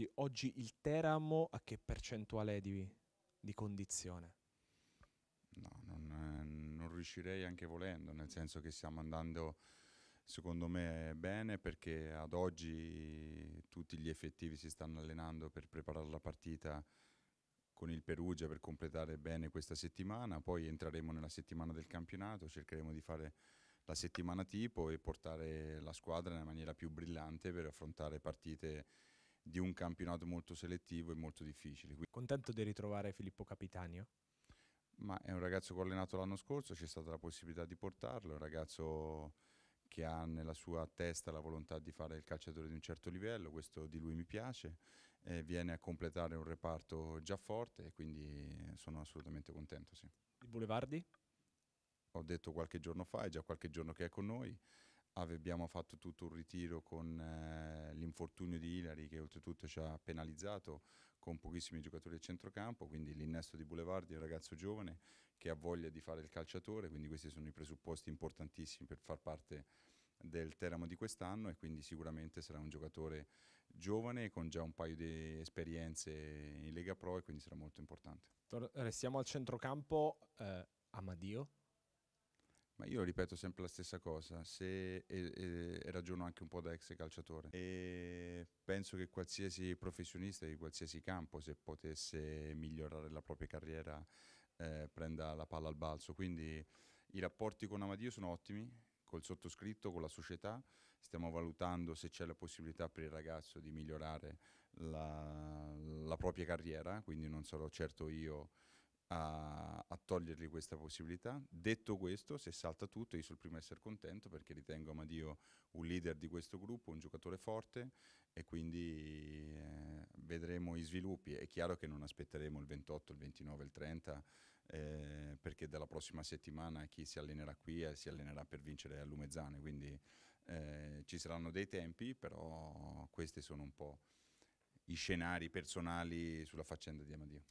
costi. Oggi il Teramo a che percentuale è di, di condizione? No, non, eh, non, riuscirei anche volendo, nel senso che stiamo andando secondo me bene perché ad oggi tutti gli effettivi si stanno allenando per preparare la partita con il Perugia per completare bene questa settimana, poi entreremo nella settimana del campionato, cercheremo di fare la settimana tipo e portare la squadra nella maniera più brillante per affrontare partite di un campionato molto selettivo e molto difficile. Contento di ritrovare Filippo Capitanio? Ma è un ragazzo che ho allenato l'anno scorso, c'è stata la possibilità di portarlo, è un ragazzo che ha nella sua testa la volontà di fare il calciatore di un certo livello, questo di lui mi piace, eh, viene a completare un reparto già forte e quindi sono assolutamente contento. Sì. Boulevardi? Ho detto qualche giorno fa, è già qualche giorno che è con noi, abbiamo fatto tutto un ritiro con eh, l'infortunio di Ilari che oltretutto ci ha penalizzato con pochissimi giocatori a centrocampo, quindi l'innesto di Boulevardi, un ragazzo giovane che ha voglia di fare il calciatore, quindi questi sono i presupposti importantissimi per far parte del Teramo di quest'anno e quindi sicuramente sarà un giocatore giovane con già un paio di esperienze in Lega Pro e quindi sarà molto importante. Restiamo al centrocampo, eh, Amadio ma io ripeto sempre la stessa cosa se, e, e, e ragiono anche un po' da ex calciatore. E penso che qualsiasi professionista di qualsiasi campo, se potesse migliorare la propria carriera, eh, prenda la palla al balzo. Quindi i rapporti con Amadio sono ottimi col sottoscritto, con la società, stiamo valutando se c'è la possibilità per il ragazzo di migliorare la, la propria carriera, quindi non sarò certo io a, a, togliergli questa possibilità. Detto questo, se salta tutto, io sono il primo a essere contento perché ritengo Amadio un leader di questo gruppo, un giocatore forte e quindi eh, vedremo i sviluppi. È chiaro che non aspetteremo il 28, il 29, il 30 eh, perché dalla prossima settimana chi si allenerà qui eh, si allenerà per vincere a Lumezzane, quindi eh, ci saranno dei tempi, però questi sono un po' i scenari personali sulla faccenda di Amadio.